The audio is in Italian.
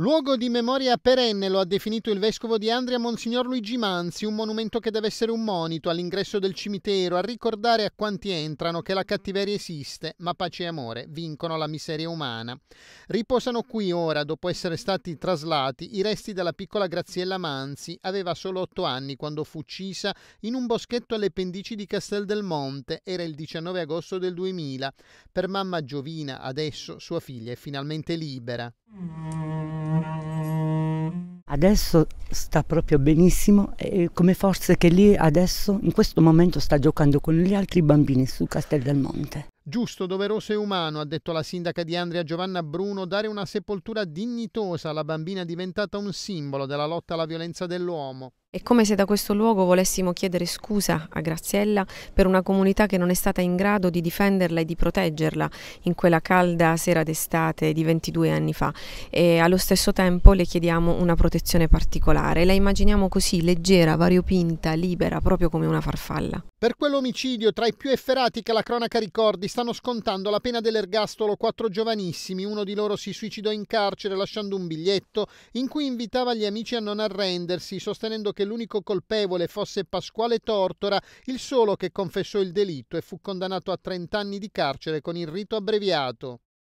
Luogo di memoria perenne lo ha definito il vescovo di Andria Monsignor Luigi Manzi, un monumento che deve essere un monito all'ingresso del cimitero, a ricordare a quanti entrano che la cattiveria esiste, ma pace e amore vincono la miseria umana. Riposano qui ora, dopo essere stati traslati, i resti della piccola Graziella Manzi, aveva solo otto anni quando fu uccisa in un boschetto alle pendici di Castel del Monte, era il 19 agosto del 2000. Per mamma Giovina, adesso sua figlia è finalmente libera. Mm. Adesso sta proprio benissimo, e come forse che lì adesso, in questo momento, sta giocando con gli altri bambini su Castel del Monte. Giusto, doveroso e umano, ha detto la sindaca di Andrea Giovanna Bruno, dare una sepoltura dignitosa alla bambina diventata un simbolo della lotta alla violenza dell'uomo. È come se da questo luogo volessimo chiedere scusa a Graziella per una comunità che non è stata in grado di difenderla e di proteggerla in quella calda sera d'estate di 22 anni fa e allo stesso tempo le chiediamo una protezione particolare. La immaginiamo così, leggera, variopinta, libera, proprio come una farfalla. Per quell'omicidio, tra i più efferati che la cronaca ricordi, stanno scontando la pena dell'ergastolo quattro giovanissimi. Uno di loro si suicidò in carcere lasciando un biglietto in cui invitava gli amici a non arrendersi, sostenendo che che l'unico colpevole fosse Pasquale Tortora, il solo che confessò il delitto e fu condannato a 30 anni di carcere con il rito abbreviato.